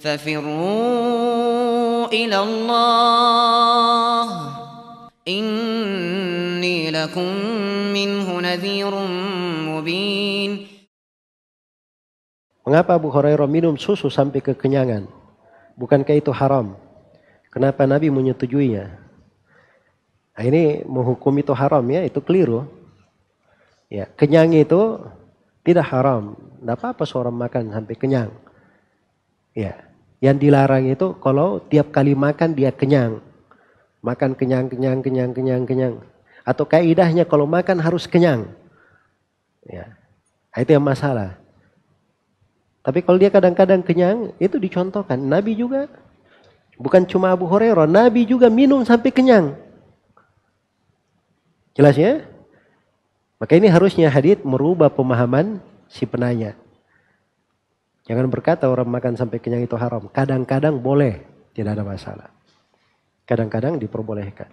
ففروا إلى الله إني لكم منه نذير مبين Mengapa Abu Hurairah minum susu sampai kekenyangan? Bukankah itu haram? Kenapa Nabi menyetujuinya? Nah, ini menghukum itu haram ya, itu keliru. Ya, kenyang itu tidak haram. Tidak apa-apa seorang makan sampai kenyang. Ya. Yang dilarang itu kalau tiap kali makan dia kenyang. Makan kenyang, kenyang, kenyang, kenyang, kenyang. Atau kaidahnya kalau makan harus kenyang. Ya. Nah, itu yang masalah. Tapi kalau dia kadang-kadang kenyang, itu dicontohkan. Nabi juga, bukan cuma Abu Hurairah, Nabi juga minum sampai kenyang. Jelasnya, ya? Maka ini harusnya hadith merubah pemahaman si penanya. Jangan berkata orang makan sampai kenyang itu haram. Kadang-kadang boleh, tidak ada masalah. Kadang-kadang diperbolehkan.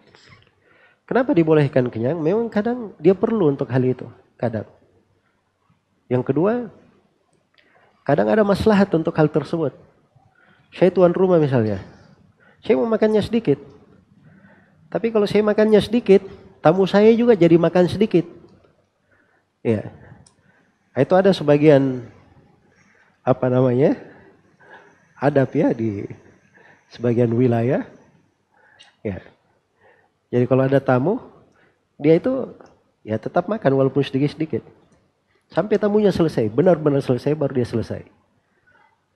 Kenapa dibolehkan kenyang? Memang kadang dia perlu untuk hal itu. Kadang. Yang kedua, kadang ada maslahat untuk hal tersebut. Saya tuan rumah misalnya. Saya mau makannya sedikit. Tapi kalau saya makannya sedikit, tamu saya juga jadi makan sedikit. Ya. Itu ada sebagian apa namanya adab ya di sebagian wilayah. Ya. Jadi kalau ada tamu, dia itu ya tetap makan walaupun sedikit-sedikit. Sampai tamunya selesai, benar-benar selesai baru dia selesai.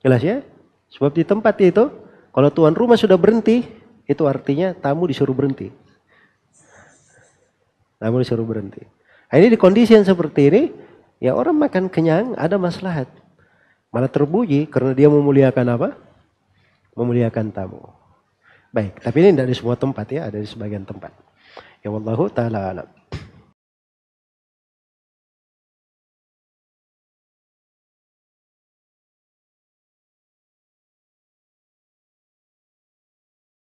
Jelas ya? Sebab di tempat itu, kalau tuan rumah sudah berhenti, itu artinya tamu disuruh berhenti. Tamu disuruh berhenti. Nah, ini di kondisi yang seperti ini, ya orang makan kenyang, ada maslahat. Malah terpuji karena dia memuliakan apa? Memuliakan tamu. Baik, tapi ini tidak di semua tempat ya, ada di sebagian tempat. Ya wallahu taala alam.